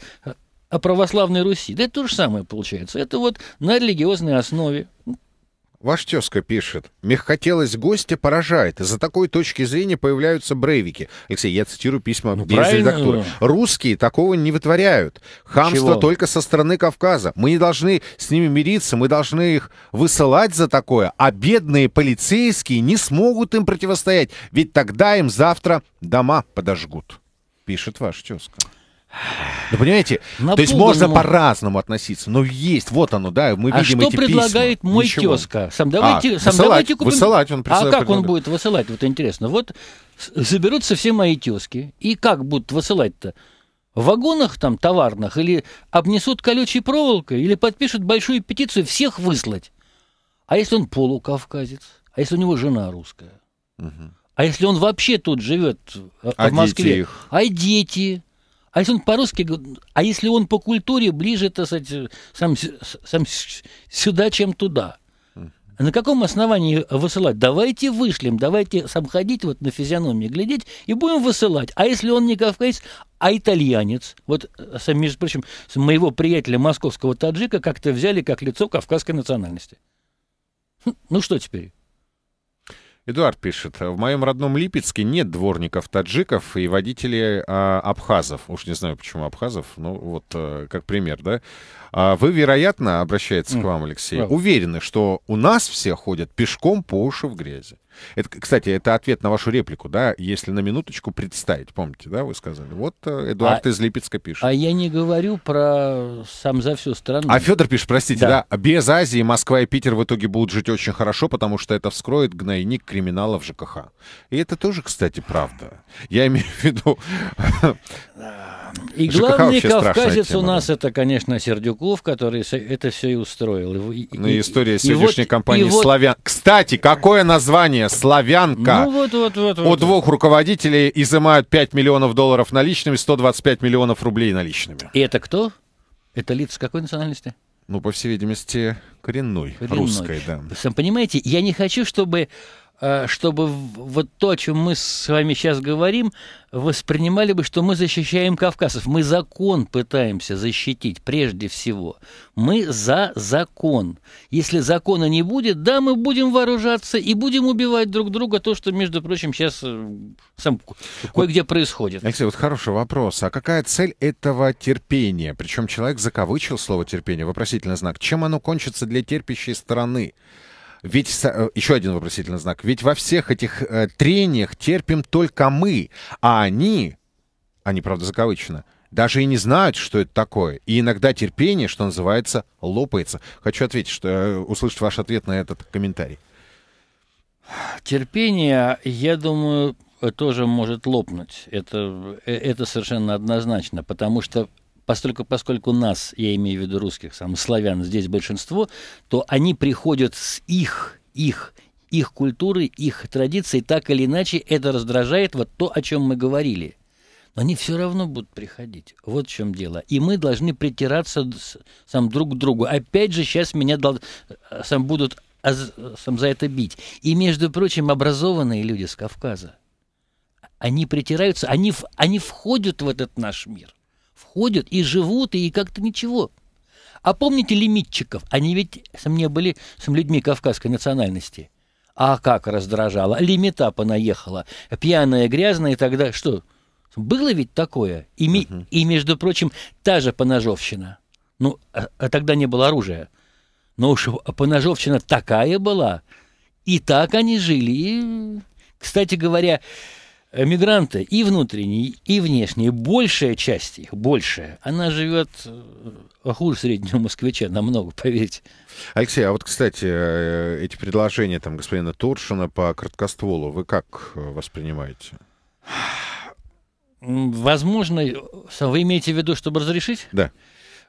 а, православной Руси? Да это то же самое получается. Это вот на религиозной основе. Ваш тезка пишет. Мягкотелость гостя поражает. Из-за такой точки зрения появляются брейвики. Алексей, я цитирую письма ну, из редактуры. Русские такого не вытворяют. Хамство Чего? только со стороны Кавказа. Мы не должны с ними мириться, мы должны их высылать за такое. А бедные полицейские не смогут им противостоять. Ведь тогда им завтра дома подожгут. Пишет ваш тезка. Ну, понимаете, Напуган, то есть можно по-разному относиться, но есть, вот оно, да, мы а видим эти А что предлагает мой Ничего. тезка? Сам а, давайте, а, сам высылать, давайте купим. Высылать он А как он будет высылать? Вот интересно. Вот соберутся все мои тезки, и как будут высылать-то? в вагонах там товарных или обнесут колючей проволокой или подпишут большую петицию всех выслать. А если он полукавказец? А если у него жена русская? Угу. А если он вообще тут живет э, а в Москве? Дети их. А дети? А если он по-русски, а если он по культуре ближе, так сказать, сам, сам сюда, чем туда? На каком основании высылать? Давайте вышлем, давайте сам ходить вот на физиономии, глядеть, и будем высылать. А если он не кавказец, а итальянец? Вот, э, между прочим, с моего приятеля московского таджика как-то взяли как лицо кавказской национальности. Хм, ну что теперь? Эдуард пишет, в моем родном Липецке нет дворников таджиков и водителей а, абхазов. Уж не знаю, почему абхазов, ну вот а, как пример, да. А вы, вероятно, обращается к вам, Алексей, уверены, что у нас все ходят пешком по уши в грязи? Это, кстати, это ответ на вашу реплику, да? Если на минуточку представить, помните, да, вы сказали. Вот э, Эдуард а, из Липецка пишет. А я не говорю про сам за всю страну. А Федор пишет, простите, да. да, без Азии Москва и Питер в итоге будут жить очень хорошо, потому что это вскроет гнойник криминала в ЖКХ. И это тоже, кстати, правда. Я имею в виду... И главный кавказец тема, у нас да. это, конечно, Сердюков, который это все и устроил. И, ну и история и, сегодняшней и компании вот... «Славян». Кстати, какое название? «Славянка». Ну, вот, вот, вот, У двух руководителей изымают 5 миллионов долларов наличными, 125 миллионов рублей наличными. И это кто? Это лица какой национальности? Ну, по всей видимости, коренной, коренной. русской, да. Сам понимаете, я не хочу, чтобы Э, чтобы вот то, о чем мы с вами сейчас говорим, воспринимали бы, что мы защищаем кавказцев. Мы закон пытаемся защитить прежде всего. Мы за закон. Если закона не будет, да, мы будем вооружаться и будем убивать друг друга. То, что, между прочим, сейчас э, сам кое-где вот, происходит. Алексей, вот хороший вопрос. А какая цель этого терпения? Причем человек закавычил слово терпение, вопросительный знак. Чем оно кончится для терпящей стороны? Ведь э, еще один вопросительный знак. Ведь во всех этих э, трениях терпим только мы, а они, они, правда, закавычено, даже и не знают, что это такое. И иногда терпение, что называется, лопается. Хочу ответить, что, э, услышать ваш ответ на этот комментарий. Терпение, я думаю, тоже может лопнуть. Это, э, это совершенно однозначно, потому что поскольку, поскольку нас, я имею в виду русских, самых славян, здесь большинство, то они приходят с их, их, их культуры, их традиций, так или иначе это раздражает вот то, о чем мы говорили. Но они все равно будут приходить. Вот в чем дело. И мы должны притираться сам друг к другу. Опять же, сейчас меня дол... Э, сам будут а сам за это бить. И, между прочим, образованные люди с Кавказа, они притираются, они, они входят в этот наш мир – входят и живут, и как-то ничего. А помните лимитчиков? Они ведь со мне были с людьми кавказской национальности. А как раздражало. Лимита понаехала. Пьяная, грязная и тогда что? Было ведь такое. И, ми... угу. и между прочим, та же поножовщина. Ну, а, а тогда не было оружия. Но уж поножовщина такая была. И так они жили. И, кстати говоря, мигранты и внутренние, и внешние, большая часть их, большая, она живет э, хуже среднего москвича, намного, поверьте. Алексей, а вот, кстати, э, эти предложения там господина Туршина по краткостволу вы как э, воспринимаете? Возможно, вы имеете в виду, чтобы разрешить? Да.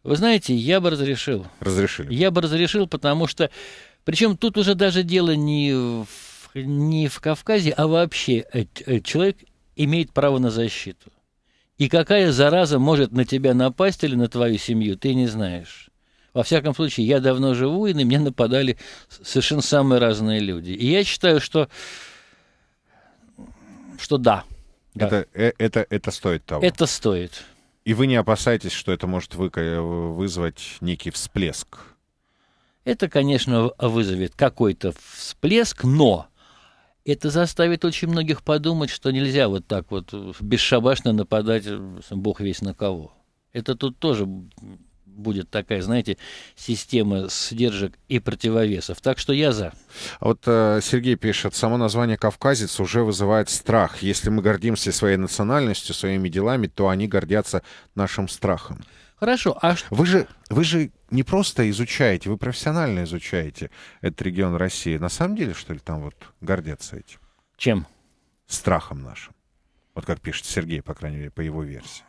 Вы знаете, я бы разрешил. Разрешили. Я бы разрешил, потому что... Причем тут уже даже дело не в не в Кавказе, а вообще э, э, человек имеет право на защиту. И какая зараза может на тебя напасть или на твою семью, ты не знаешь. Во всяком случае, я давно живу, и на меня нападали совершенно самые разные люди. И я считаю, что, что да. Это, э, это, это стоит того. Это стоит. И вы не опасаетесь, что это может вы, вызвать некий всплеск? Это, конечно, вызовет какой-то всплеск, но это заставит очень многих подумать, что нельзя вот так вот бесшабашно нападать, э, бог весь на кого. Это тут тоже будет такая, знаете, система сдержек и противовесов. Так что я за. А вот э, Сергей пишет, само название «Кавказец» уже вызывает страх. Если мы гордимся своей национальностью, своими делами, то они гордятся нашим страхом. Хорошо, а что... Вы же, вы же не просто изучаете, вы профессионально изучаете этот регион России. На самом деле, что ли, там вот гордятся этим? Чем? Страхом нашим. Вот как пишет Сергей, по крайней мере, по его версии.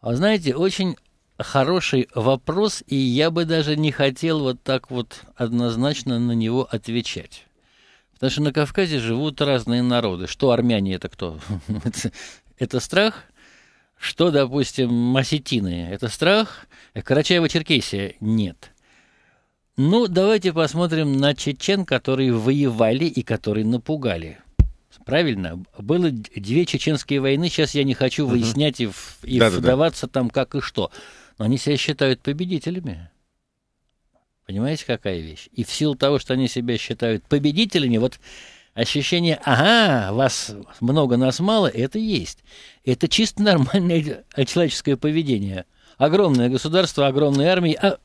А знаете, очень хороший вопрос, и я бы даже не хотел вот так вот однозначно на него отвечать. Потому что на Кавказе живут разные народы. Что армяне это кто? это страх, что, допустим, масетины? Это страх? Карачаева-Черкесия? Нет. Ну, давайте посмотрим на чечен, которые воевали и которые напугали. Правильно? Было две чеченские войны, сейчас я не хочу выяснять и, и да, вдаваться да, да. там как и что. Но они себя считают победителями. Понимаете, какая вещь? И в силу того, что они себя считают победителями, вот ощущение, ага, вас много, нас мало, это есть. Это чисто нормальное человеческое поведение. Огромное государство, огромные армии, а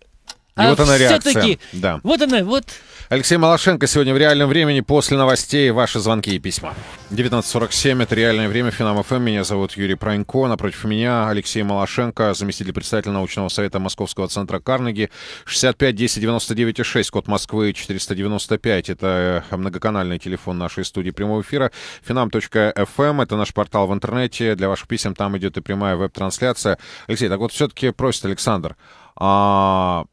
и а вот она реакция. Да. Вот она, вот. Алексей Малашенко сегодня в реальном времени после новостей ваши звонки и письма. 19.47, это реальное время, Финам ФМ. Меня зовут Юрий Пронько. Напротив меня Алексей Малашенко, заместитель Представителя научного совета Московского центра Карнеги. 65 10 99 6, код Москвы 495. Это э, многоканальный телефон нашей студии прямого эфира. Финам.фм, эм, это наш портал в интернете. Для ваших писем там идет и прямая веб-трансляция. Алексей, так вот все-таки просит Александр. А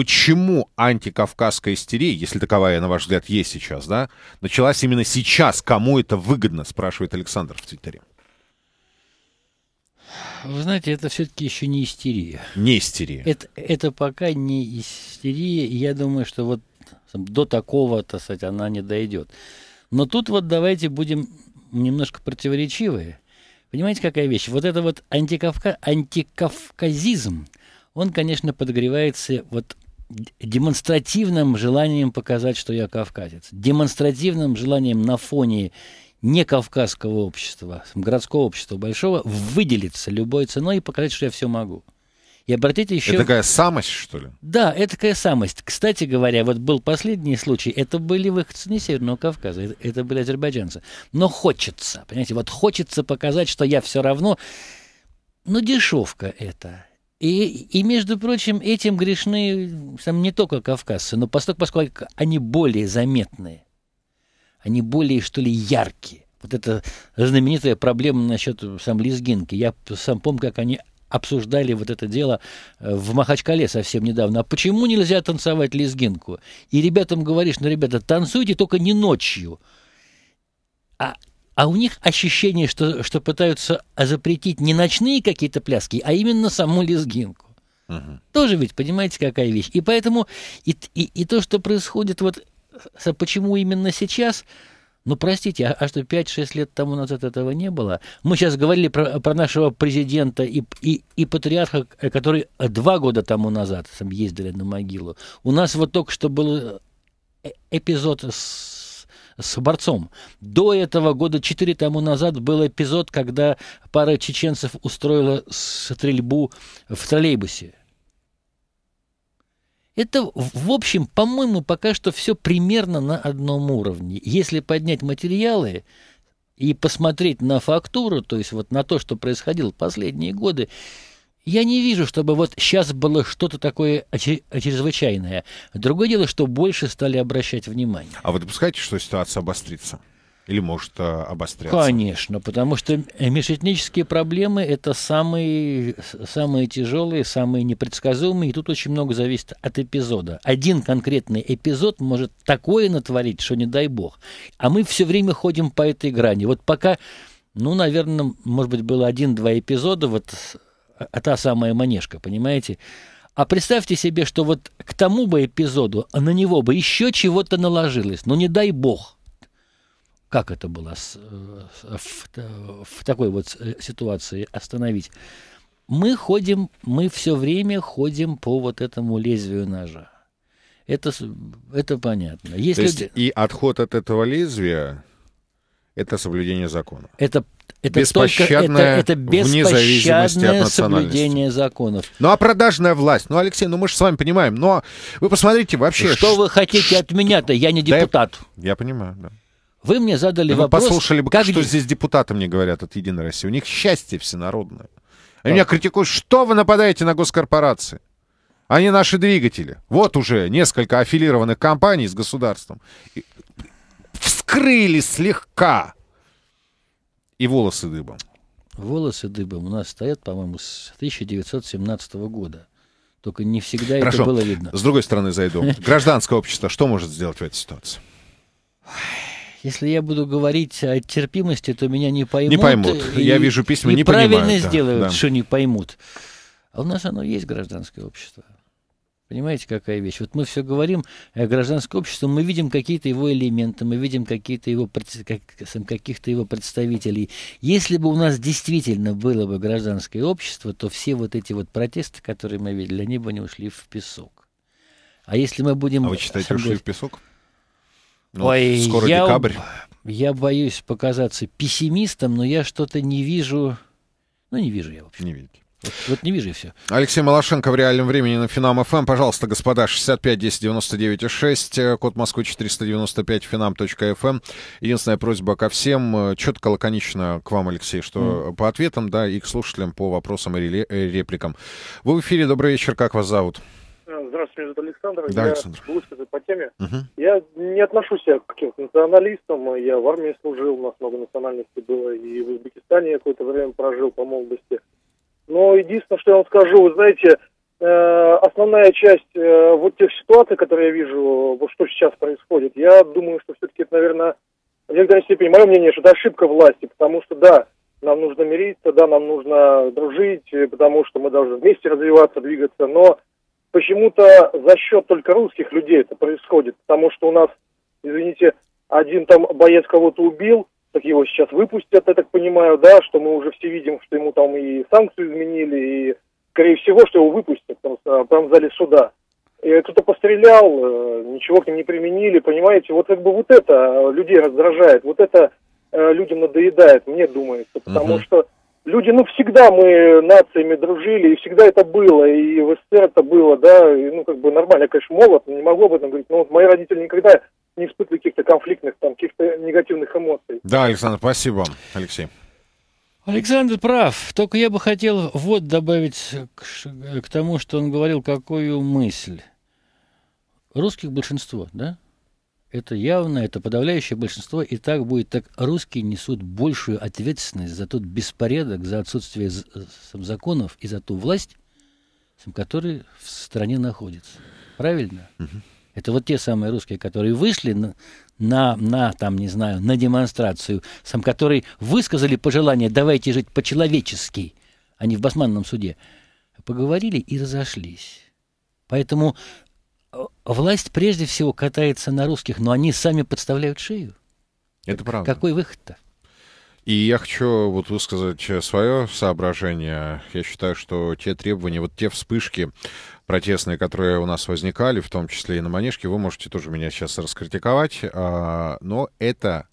почему антикавказская истерия, если таковая, на ваш взгляд, есть сейчас, да, началась именно сейчас? Кому это выгодно, спрашивает Александр в Твиттере. Вы знаете, это все-таки еще не истерия. Не истерия. Это, это пока не истерия, я думаю, что вот до такого, так сказать, она не дойдет. Но тут вот давайте будем немножко противоречивые. Понимаете, какая вещь? Вот это вот антикавка... антикавказизм, он, конечно, подогревается вот демонстративным желанием показать, что я кавказец, демонстративным желанием на фоне не кавказского общества, городского общества большого, выделиться любой ценой и показать, что я все могу. И обратите еще... Это такая самость, что ли? Да, это такая самость. Кстати говоря, вот был последний случай. Это были выходцы не Северного Кавказа, это, это были азербайджанцы. Но хочется, понимаете, вот хочется показать, что я все равно... Ну, дешевка это. И, и, между прочим, этим грешны там, не только кавказцы, но поскольку, поскольку они более заметные, они более, что ли, яркие. Вот эта знаменитая проблема насчет сам лизгинки. Я сам помню, как они обсуждали вот это дело э, в Махачкале совсем недавно. А почему нельзя танцевать лезгинку? И ребятам говоришь, ну, ребята, танцуйте только не ночью. А а у них ощущение, что, что пытаются а, запретить не ночные какие-то пляски, а именно саму лезгинку. Угу. Тоже ведь, понимаете, какая вещь. И поэтому и, и, и то, что происходит, вот а почему именно сейчас, ну, простите, а, а что 5-6 лет тому назад этого не было? Мы сейчас говорили про, про нашего президента и, и, и патриарха, э, который два года тому назад ездили на могилу. У нас вот только что был э, э, эпизод с с борцом. До этого, года четыре тому назад, был эпизод, когда пара чеченцев устроила стрельбу в троллейбусе. Это, в общем, по-моему, пока что все примерно на одном уровне. Если поднять материалы и посмотреть на фактуру, то есть вот на то, что происходило последние годы, я не вижу, чтобы вот сейчас было что-то такое чрезвычайное. Другое дело, что больше стали обращать внимание. А вы допускаете, что ситуация обострится? Или может э, обостряться? Конечно, потому что межэтнические проблемы – это самые, самые тяжелые, самые непредсказуемые, и тут очень много зависит от эпизода. Один конкретный эпизод может такое натворить, что не дай бог. А мы все время ходим по этой грани. Вот пока ну, наверное, может быть, было один-два эпизода вот а, а та самая манежка, понимаете? А представьте себе, что вот к тому бы эпизоду, на него бы еще чего-то наложилось. Ну, не дай бог. Как это было с, э, в, э, в такой вот э, ситуации остановить? Мы ходим, мы все время ходим по вот этому лезвию ножа. Это, это понятно. Есть То есть и отход от этого лезвия – это соблюдение закона. Это это беспощадное, только, это, это беспощадное соблюдение законов. Ну а продажная власть? Ну, Алексей, ну мы же с вами понимаем, но вы посмотрите вообще... Что, что вы хотите от меня-то? Я не депутат. Да, я, я понимаю, да. Вы мне задали ну, вопрос... послушали бы, как что здесь депутаты мне говорят от «Единой России». У них счастье всенародное. Они да. меня критикуют, что вы нападаете на госкорпорации? Они наши двигатели. Вот уже несколько аффилированных компаний с государством. вскрыли слегка и волосы дыбом. Волосы дыбом у нас стоят, по-моему, с 1917 года. Только не всегда Хорошо. это было видно. С другой стороны зайду. Гражданское общество что может сделать в этой ситуации? Если я буду говорить о терпимости, то меня не поймут. Не поймут. И, я вижу письма, и не правильно понимают. правильно сделают, да, да. что не поймут. А у нас оно есть гражданское общество. Понимаете, какая вещь? Вот мы все говорим о э, гражданском обществе, мы видим какие-то его элементы, мы видим какие-то его, каких-то его представителей. Если бы у нас действительно было бы гражданское общество, то все вот эти вот протесты, которые мы видели, они бы не ушли в песок. А если мы будем... А вы считаете, ушли в песок? Ну, Ой, скоро я, декабрь. Я боюсь показаться пессимистом, но я что-то не вижу... Ну, не вижу я, в Не видите. Вот, вот не вижу и все. Алексей Малашенко в реальном времени на Финам ФМ. Пожалуйста, господа, 65 10 99 6, код Москвы 495, finam.fm. Эм. Единственная просьба ко всем, э, четко, лаконично к вам, Алексей, что mm. по ответам, да, и к слушателям по вопросам и э, репликам. Вы в эфире, добрый вечер, как вас зовут? Э, здравствуйте, меня зовут Александр. Да, я Александр. высказать по теме. Угу. Я не отношу себя к каким-то националистам. Я в армии служил, у нас много национальностей было. И в Узбекистане я какое-то время прожил по молодости. Но единственное, что я вам скажу, вы знаете, э, основная часть э, вот тех ситуаций, которые я вижу, вот что сейчас происходит, я думаю, что все-таки это, наверное, в некоторой степени, мое мнение, что это ошибка власти, потому что, да, нам нужно мириться, да, нам нужно дружить, э, потому что мы должны вместе развиваться, двигаться, но почему-то за счет только русских людей это происходит, потому что у нас, извините, один там боец кого-то убил, так его сейчас выпустят, я так понимаю, да, что мы уже все видим, что ему там и санкцию изменили, и, скорее всего, что его выпустят там, прям а, в зале суда. И кто-то пострелял, э, ничего к ним не применили, понимаете, вот как бы вот это э, людей раздражает, вот это э, людям надоедает, мне думается, потому угу. что люди, ну, всегда мы нациями дружили, и всегда это было, и в СССР это было, да, и, ну, как бы нормально, я, конечно, молод, не могу об этом говорить, но вот мои родители никогда не испытывать каких-то конфликтных, там, каких-то негативных эмоций. Да, Александр, спасибо вам, Алексей. Александр прав. Только я бы хотел вот добавить к, к тому, что он говорил, какую мысль. Русских большинство, да? Это явно, это подавляющее большинство, и так будет. Так русские несут большую ответственность за тот беспорядок, за отсутствие законов и за ту власть, которая в стране находится. Правильно? Угу. Это вот те самые русские, которые вышли на, на, на там, не знаю, на демонстрацию, сам, которые высказали пожелание «давайте жить по-человечески», а не в басманном суде. Поговорили и разошлись. Поэтому э, власть прежде всего катается на русских, но они сами подставляют шею. Это правда. Какой выход-то? И я хочу вот высказать э, свое соображение. Я считаю, что те требования, вот те вспышки протестные, которые у нас возникали, в том числе и на Манежке, вы можете тоже меня сейчас раскритиковать, а, но это,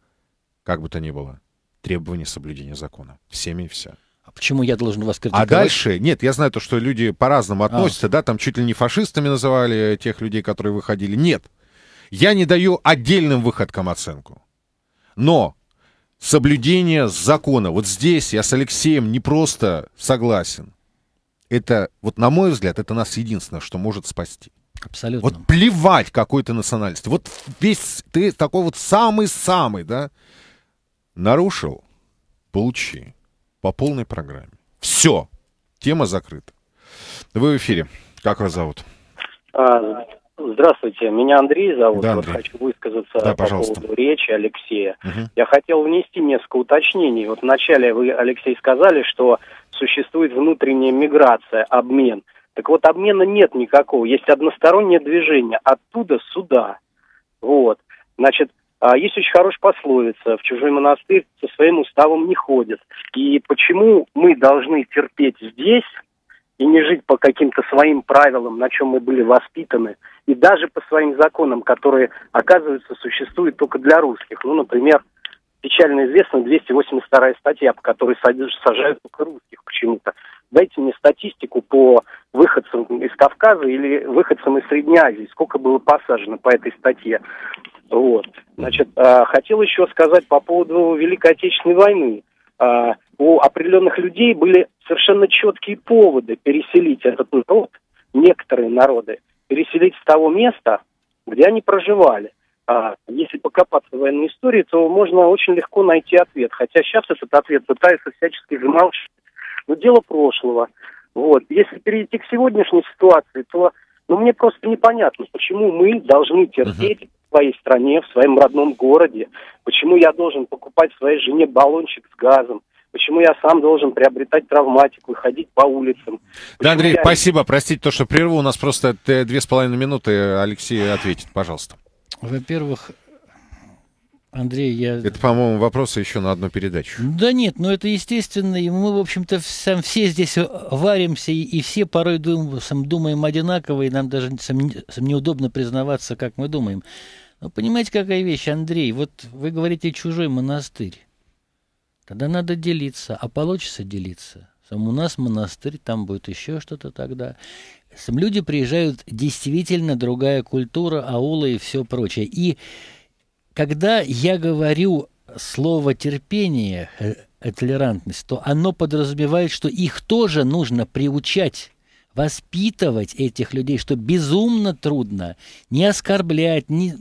как бы то ни было, требование соблюдения закона. Всеми и вся. А почему я должен вас а критиковать? А дальше, нет, я знаю то, что люди по-разному а. относятся, а. да, там чуть ли не фашистами называли тех людей, которые выходили. Нет, я не даю отдельным выходкам оценку. Но соблюдение закона, вот здесь я с Алексеем не просто согласен это, вот на мой взгляд, это нас единственное, что может спасти. Абсолютно. Вот плевать какой то национальности. Вот весь ты такой вот самый-самый, да? Нарушил, получи. По полной программе. Все. Тема закрыта. Вы в эфире. Как вас зовут? А, Здравствуйте, меня Андрей зовут. Да, Андрей. Вот хочу высказаться да, по пожалуйста. поводу речи Алексея. Угу. Я хотел внести несколько уточнений. Вот вначале вы, Алексей, сказали, что существует внутренняя миграция, обмен. Так вот, обмена нет никакого. Есть одностороннее движение оттуда сюда. Вот. Значит, а, есть очень хорошая пословица. В чужой монастырь со своим уставом не ходят. И почему мы должны терпеть здесь и не жить по каким-то своим правилам, на чем мы были воспитаны, и даже по своим законам, которые, оказывается, существуют только для русских. Ну, например, печально известна 282 статья, по которой сажают только русских почему-то. Дайте мне статистику по выходцам из Кавказа или выходцам из Средней Азии, сколько было посажено по этой статье. Вот. Значит, а, хотел еще сказать по поводу Великой Отечественной войны а, у определенных людей были совершенно четкие поводы переселить этот народ, некоторые народы, переселить с того места, где они проживали. А если покопаться в военной истории, то можно очень легко найти ответ. Хотя сейчас этот ответ пытаются всячески замолчать. Но дело прошлого. Вот. Если перейти к сегодняшней ситуации, то ну, мне просто непонятно, почему мы должны терпеть в своей стране, в своем родном городе, почему я должен покупать своей жене баллончик с газом, Почему я сам должен приобретать травматику и ходить по улицам? Почему да, Андрей, я... спасибо. Простите то, что прерву. У нас просто две с половиной минуты. Алексей ответит, пожалуйста. Во-первых, Андрей, я... Это, по-моему, вопрос еще на одну передачу. Да нет, но ну это естественно, и мы, в общем-то, сам все здесь варимся, и, и все порой дум, сам, думаем одинаково, и нам даже сам, сам неудобно признаваться, как мы думаем. Но ну, понимаете, какая вещь, Андрей, вот вы говорите «чужой монастырь». Тогда надо делиться, а получится делиться. Там у нас монастырь, там будет еще что-то тогда. Люди приезжают, действительно другая культура, аула и все прочее. И когда я говорю слово терпение, э, толерантность, то оно подразумевает, что их тоже нужно приучать воспитывать этих людей, что безумно трудно, не оскорблять, не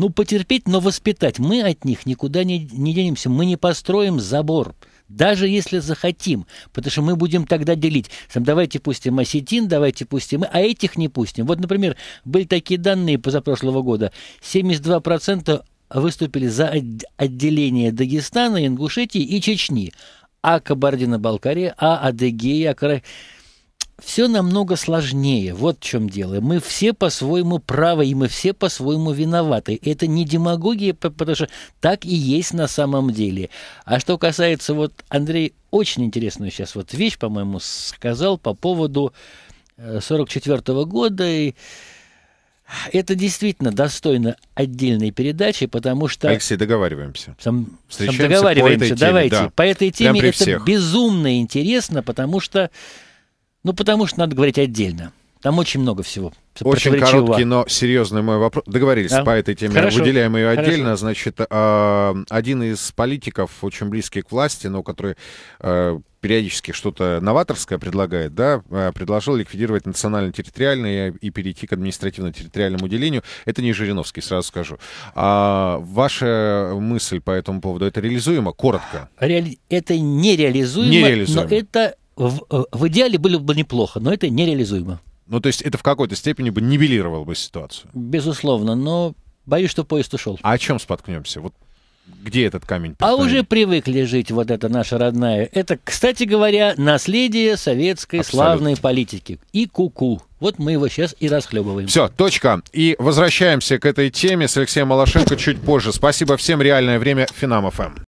ну, потерпеть, но воспитать. Мы от них никуда не, не денемся, мы не построим забор, даже если захотим, потому что мы будем тогда делить. Там, давайте пустим осетин, давайте пустим, а этих не пустим. Вот, например, были такие данные позапрошлого года. 72% выступили за отделение Дагестана, Ингушетии и Чечни, а Кабардино-Балкария, а Адыгея, а все намного сложнее. Вот в чем дело. Мы все по-своему правы, и мы все по-своему виноваты. Это не демагогия, потому что так и есть на самом деле. А что касается, вот Андрей очень интересную сейчас вот вещь, по-моему, сказал по поводу 1944 э, года. И это действительно достойно отдельной передачи, потому что... Алексей, договариваемся. Сам, сам договариваемся, по давайте. Теме, да. По этой теме это всех. безумно интересно, потому что... Ну, потому что надо говорить отдельно. Там очень много всего. Очень короткий, но серьезный мой вопрос. Договорились да? по этой теме. Хорошо. Выделяем ее отдельно. Хорошо. Значит, а, один из политиков, очень близкий к власти, но который э, периодически что-то новаторское предлагает, да, э, предложил ликвидировать национально-территориальное и перейти к административно-территориальному делению. Это не Жириновский, сразу скажу. А ваша мысль по этому поводу, это реализуемо? Коротко. Реали... Это нереализуемо, нереализуемо, но это в, э, в идеале было бы неплохо, но это нереализуемо. Ну, то есть это в какой-то степени бы нивелировало бы ситуацию. Безусловно, но боюсь, что поезд ушел. А о чем споткнемся? Вот где этот камень? А уже привыкли жить вот это наша родная. Это, кстати говоря, наследие советской Абсолютно. славной политики. И куку. -ку. Вот мы его сейчас и расхлебываем. Все, точка. И возвращаемся к этой теме с Алексеем Малашенко чуть позже. Спасибо всем. Реальное время. Финам ФМ.